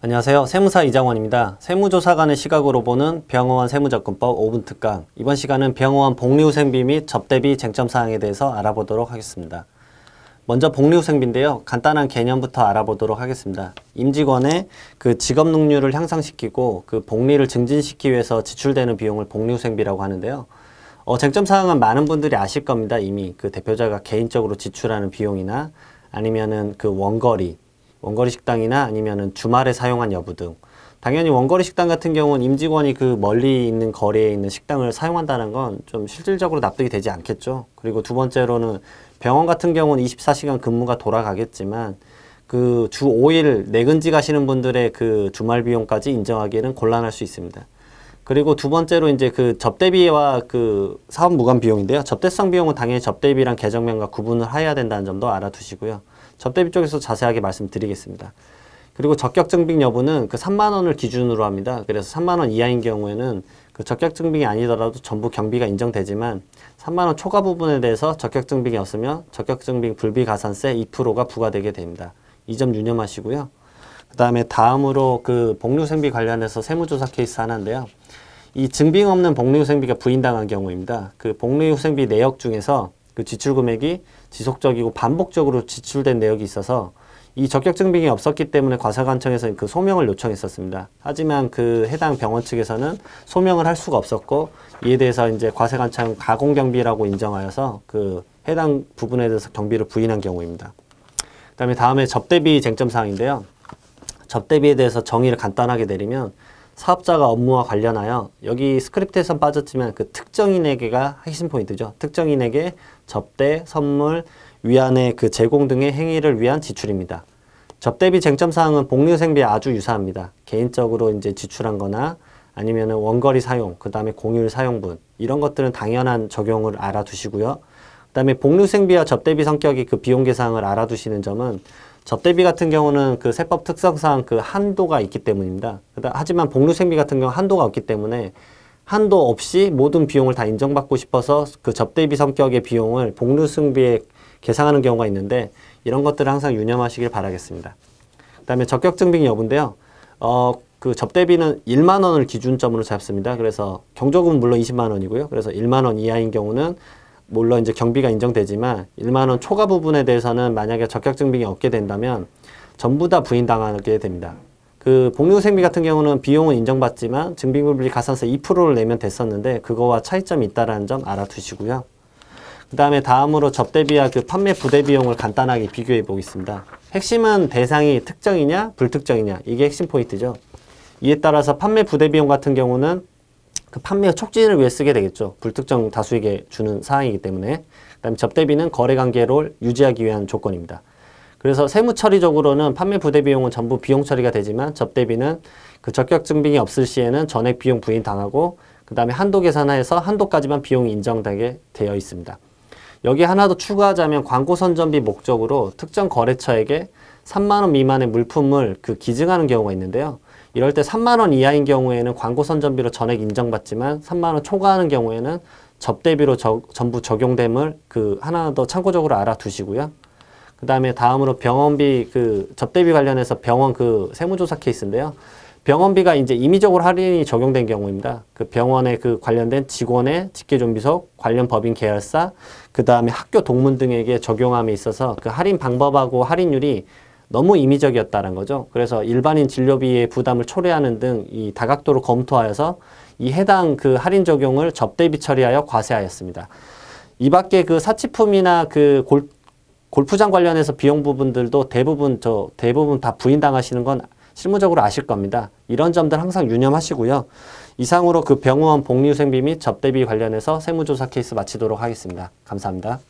안녕하세요. 세무사 이장원입니다. 세무조사관의 시각으로 보는 병어원 세무접근법 5분 특강. 이번 시간은 병어원 복리후생비 및 접대비 쟁점사항에 대해서 알아보도록 하겠습니다. 먼저 복리후생비인데요. 간단한 개념부터 알아보도록 하겠습니다. 임직원의 그 직업 능률을 향상시키고 그 복리를 증진시키기 위해서 지출되는 비용을 복리후생비라고 하는데요. 어, 쟁점사항은 많은 분들이 아실 겁니다. 이미 그 대표자가 개인적으로 지출하는 비용이나 아니면은 그 원거리 원거리 식당이나 아니면은 주말에 사용한 여부 등 당연히 원거리 식당 같은 경우는 임직원이 그 멀리 있는 거리에 있는 식당을 사용한다는 건 좀 실질적으로 납득이 되지 않겠죠. 그리고 두 번째로는 병원 같은 경우는 24시간 근무가 돌아가겠지만 그 주 5일 내근지 가시는 분들의 그 주말 비용까지 인정하기에는 곤란할 수 있습니다. 그리고 두 번째로 이제 그 접대비와 그 사업 무관 비용인데요. 접대성 비용은 당연히 접대비랑 계정명과 구분을 해야 된다는 점도 알아두시고요. 접대비 쪽에서 자세하게 말씀드리겠습니다. 그리고 적격 증빙 여부는 그 3만 원을 기준으로 합니다. 그래서 3만 원 이하인 경우에는 그 적격 증빙이 아니더라도 전부 경비가 인정되지만 3만 원 초과 부분에 대해서 적격 증빙이 없으면 적격 증빙 불비 가산세 2%가 부과되게 됩니다. 이 점 유념하시고요. 그다음에 다음으로 그 복류생비 관련해서 세무조사 케이스 하나인데요. 이 증빙 없는 복리후생비가 부인당한 경우입니다. 그복리후생비 내역 중에서 그 지출 금액이 지속적이고 반복적으로 지출된 내역이 있어서 이 적격 증빙이 없었기 때문에 과세관청에서는그 소명을 요청했었습니다. 하지만 그 해당 병원 측에서는 소명을 할 수가 없었고 이에 대해서 이제 과세관청 가공경비라고 인정하여서 그 해당 부분에 대해서 경비를 부인한 경우입니다. 그다음에 다음에 접대비 쟁점 사항인데요. 접대비에 대해서 정의를 간단하게 내리면 사업자가 업무와 관련하여 여기 스크립트에선 빠졌지만 그 특정인에게가 핵심 포인트죠. 특정인에게 접대, 선물, 위안의 그 제공 등의 행위를 위한 지출입니다. 접대비 쟁점 사항은 복리후생비에 아주 유사합니다. 개인적으로 이제 지출한 거나 아니면 원거리 사용, 그 다음에 공휴일 사용분 이런 것들은 당연한 적용을 알아두시고요. 그 다음에 복리후생비와 접대비 성격이 그 비용 계상을 알아두시는 점은 접대비 같은 경우는 그 세법 특성상 그 한도가 있기 때문입니다. 그러니까 하지만 복류생비 같은 경우 한도가 없기 때문에 한도 없이 모든 비용을 다 인정받고 싶어서 그 접대비 성격의 비용을 복류승비에 계상하는 경우가 있는데 이런 것들을 항상 유념하시길 바라겠습니다. 그 다음에 적격증빙 여부인데요. 어, 그 접대비는 1만 원을 기준점으로 잡습니다. 그래서 경조금은 물론 20만 원이고요. 그래서 1만 원 이하인 경우는 물론 이제 경비가 인정되지만 1만 원 초과 부분에 대해서는 만약에 적격 증빙이 없게 된다면 전부 다 부인당하게 됩니다. 그 복리후생비 같은 경우는 비용은 인정받지만 증빙불비 가산세 2%를 내면 됐었는데 그거와 차이점이 있다는점 알아두시고요. 그 다음에 다음으로 접대비와 그 판매 부대 비용을 간단하게 비교해 보겠습니다. 핵심은 대상이 특정이냐 불특정이냐 이게 핵심 포인트죠. 이에 따라서 판매 부대 비용 같은 경우는 그 판매 촉진을 위해 쓰게 되겠죠. 불특정 다수에게 주는 사항이기 때문에. 그다음에 접대비는 거래 관계를 유지하기 위한 조건입니다. 그래서 세무 처리적으로는 판매 부대 비용은 전부 비용 처리가 되지만 접대비는 그 적격 증빙이 없을 시에는 전액 비용 부인 당하고 그다음에 한도 계산하에서 한도까지만 비용이 인정되게 되어 있습니다. 여기 하나 더 추가하자면 광고 선전비 목적으로 특정 거래처에게 3만 원 미만의 물품을 그 기증하는 경우가 있는데요. 이럴 때 3만 원 이하인 경우에는 광고 선전비로 전액 인정받지만 3만 원 초과하는 경우에는 접대비로 저, 전부 적용됨을 그 하나 더 참고적으로 알아두시고요. 그 다음에 다음으로 병원비 그 접대비 관련해서 병원 그 세무조사 케이스인데요. 병원비가 이제 임의적으로 할인이 적용된 경우입니다. 그병원에그 관련된 직원의 직계존비속, 관련 법인 계열사, 그 다음에 학교 동문 등에게 적용함에 있어서 그 할인 방법하고 할인율이 너무 임의적이었다는 거죠. 그래서 일반인 진료비의 부담을 초래하는 등 이 다각도로 검토하여서 이 해당 그 할인 적용을 접대비 처리하여 과세하였습니다. 이 밖에 그 사치품이나 그 골, 골프장 관련해서 비용 부분들도 대부분 저 대부분 다 부인당하시는 건 실무적으로 아실 겁니다. 이런 점들 항상 유념하시고요. 이상으로 그 병원 복리후생비 및 접대비 관련해서 세무조사 케이스 마치도록 하겠습니다. 감사합니다.